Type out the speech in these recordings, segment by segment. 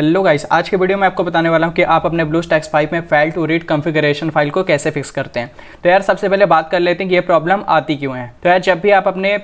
hello guys आज के video में आपको बताने वाला हूँ कि आप अपने ब्लू स्टैक्स फाइव में file to read configuration file को कैसे फिक्स करते हैं तो यार सबसे पहले बात कर लेते हैं कि ये प्रॉब्लम आती क्यों है तो यार जब भी आप अपने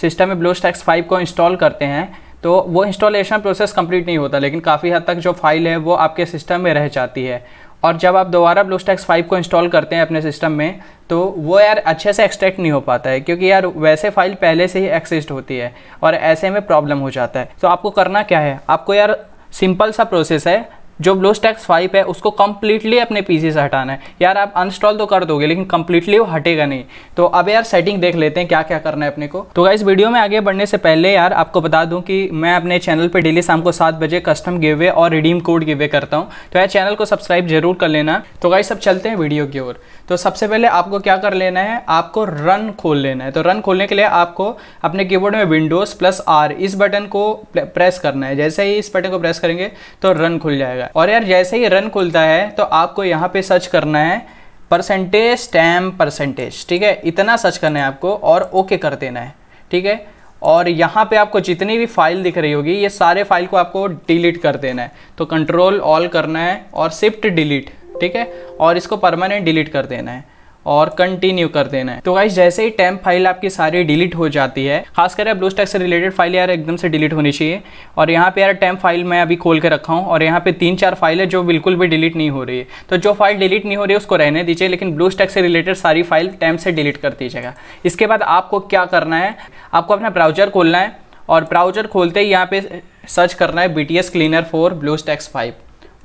सिस्टम में ब्लू स्टैक्स फाइव को इंस्टॉल करते हैं तो वो इंस्टॉलेशन प्रोसेस कम्प्लीट नहीं होता लेकिन काफ़ी हद तक जो फाइल है वो आपके सिस्टम में रह जाती है और जब आप दोबारा ब्लू स्टैक्स फाइव को इंस्टॉल करते हैं अपने सिस्टम में तो वो यार अच्छे से एक्सट्रैक्ट नहीं हो पाता है क्योंकि यार वैसे फाइल पहले से ही एक्सिस्ट होती है और ऐसे में प्रॉब्लम हो जाता है तो आपको करना क्या है आपको यार सिंपल सा प्रोसेस है जो ब्लो स्टैक स्वाइप है उसको कम्प्लीटली अपने पीसी से हटाना है यार आप अनस्टॉल तो कर दोगे लेकिन कम्प्लीटली वो हटेगा नहीं तो अब यार सेटिंग देख लेते हैं क्या क्या करना है अपने को तो इस वीडियो में आगे बढ़ने से पहले यार आपको बता दूं कि मैं अपने चैनल पर डेली शाम को सात बजे कस्टम गिवे और रिडीम कोड गिवे करता हूँ तो यार चैनल को सब्सक्राइब जरूर कर लेना तो गाइस सब चलते हैं वीडियो की ओर तो सबसे पहले आपको क्या कर लेना है आपको रन खोल लेना है तो रन खोलने के लिए आपको अपने कीबोर्ड में विंडोज प्लस आर इस बटन को प्रेस करना है जैसे ही इस बटन को प्रेस करेंगे तो रन खुल जाएगा जाए और यार जैसे ही रन खुलता है तो आपको यहाँ पे सर्च करना है परसेंटेज स्टैम परसेंटेज ठीक है इतना सर्च करना है आपको और ओके कर देना है ठीक है और यहाँ पे आपको जितनी भी फाइल दिख रही होगी ये सारे फाइल को आपको डिलीट कर देना है तो कंट्रोल ऑल करना है और शिफ्ट डिलीट ठीक है और इसको परमानेंट डिलीट कर देना है और कंटिन्यू कर देना है तो गाइस जैसे ही टेम्प फाइल आपकी सारी डिलीट हो जाती है खासकर ब्लू स्टैक से रिलेटेड फाइल यार एकदम से डिलीट होनी चाहिए और यहाँ पे यार टेम्प फाइल मैं अभी खोल के रखा हूँ और यहाँ पे तीन चार फाइल है जो बिल्कुल भी डिलीट नहीं हो रही है तो जो फाइल डिलीट नहीं हो रही है उसको रहने दीजिए लेकिन ब्लू स्टैक से रिलेटेड सारी फाइल टेम्प से डिलीट कर दीजिएगा इसके बाद आपको क्या करना है आपको अपना ब्राउजर खोलना है और ब्राउजर खोलते ही यहाँ पे सर्च करना है B T S cleaner for BlueStacks five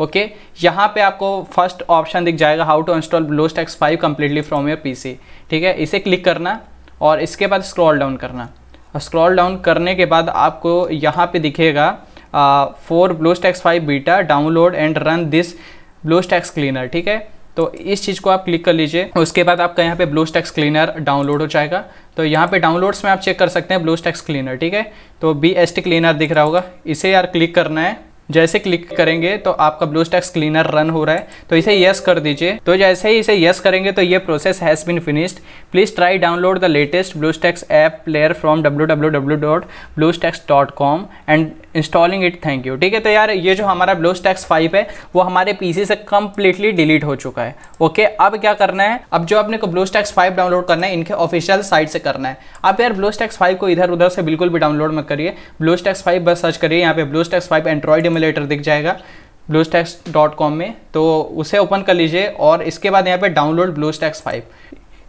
okay यहाँ पे आपको फर्स्ट ऑप्शन दिख जाएगा how to install BlueStacks five completely from your PC ठीक है इसे क्लिक करना और इसके बाद स्क्रॉल डाउन करना स्क्रॉल डाउन करने के बाद आपको यहाँ पे दिखेगा for BlueStacks five beta download and run this BlueStacks cleaner ठीक है तो इस चीज़ को आप क्लिक कर लीजिए उसके बाद आपका यहाँ पे ब्लू स्टैक्स क्लीनर डाउनलोड हो जाएगा तो यहाँ पे डाउनलोड्स में आप चेक कर सकते हैं ब्लू स्टैक्स क्लीनर ठीक है तो बी एस टी क्लीनर दिख रहा होगा इसे यार क्लिक करना है जैसे क्लिक करेंगे तो आपका ब्लू क्लीनर रन हो रहा है तो इसे यस कर दीजिए तो जैसे ही इसे यस करेंगे तो ये process has been finished please try download the latest BlueStacks app player from W W W dot blue dot com and installing it thank you ठीक है तो यार ये जो हमारा ब्लो स्टैक्स फाइव है वो हमारे पीसी से कम्प्लीटली डिलीट हो चुका है ओके अब क्या करना है अब जो अपने को ब्लो स्टैक्स फाइव डाउनलोड करना है इनके ऑफिशियल साइट से करना है आप यार ब्लो स्टैक्स फाइव को इधर उधर से बिल्कुल भी डाउनलोड मत करिए ब्लो स्टैक्स फाइव बस सर्च करिए यहाँ पे BlueStacks five Android emulator दिख जाएगा स्टैक्स डॉट कॉम में तो उसे ओपन कर लीजिए और इसके बाद यहाँ पे डाउनलोड स्टैक्स फाइव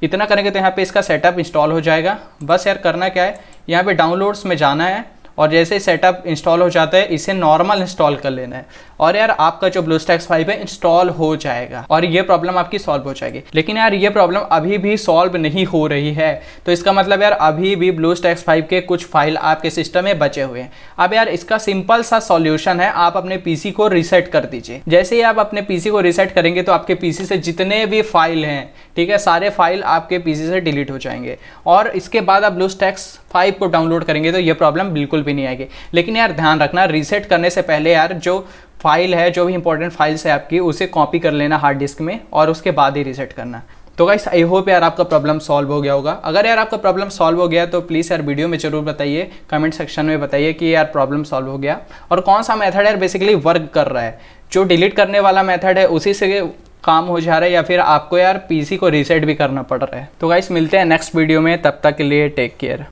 इतना करेंगे तो यहाँ पे इसका सेटअप इंस्टॉल हो जाएगा बस यार करना क्या है यहाँ पे डाउनलोड्स में जाना है और जैसे सेटअप इंस्टॉल हो जाता है इसे नॉर्मल इंस्टॉल कर लेना है और यार आपका जो ब्लू स्टैक्स फाइव है इंस्टॉल हो जाएगा और ये प्रॉब्लम आपकी सॉल्व हो जाएगी लेकिन यार ये प्रॉब्लम अभी भी सॉल्व नहीं हो रही है तो इसका मतलब यार अभी भी ब्लू स्टैक्स फाइव के कुछ फाइल आपके सिस्टम में बचे हुए हैं अब यार इसका सिंपल सा सॉल्यूशन है आप अपने पीसी को रिसेट कर दीजिए जैसे ही आप अपने पीसी को रिसेट करेंगे तो आपके पीसी से जितने भी फाइल हैं ठीक है सारे फाइल आपके पीसी से डिलीट हो जाएंगे और इसके बाद आप ब्लू स्टैक्स फाइव को डाउनलोड करेंगे तो ये प्रॉब्लम बिल्कुल भी नहीं आएगी लेकिन यार ध्यान रखना रीसेट करने से पहले यार जो फाइल है जो भी इंपॉर्टेंट फाइल्स है आपकी उसे कॉपी कर लेना हार्ड डिस्क में और उसके बाद ही रीसेट करना तो गाइस आई होप यार आपका प्रॉब्लम सॉल्व हो गया होगा अगर यार आपका प्रॉब्लम सॉल्व हो गया तो प्लीज़ यार वीडियो में जरूर बताइए कमेंट सेक्शन में बताइए कि यार प्रॉब्लम सॉल्व हो गया और कौन सा मेथड यार बेसिकली वर्क कर रहा है जो डिलीट करने वाला मेथड है उसी से काम हो जा रहा है या फिर आपको यार पीसी को रीसेट भी करना पड़ रहा है तो गाइस मिलते हैं नेक्स्ट वीडियो में तब तक के लिए टेक केयर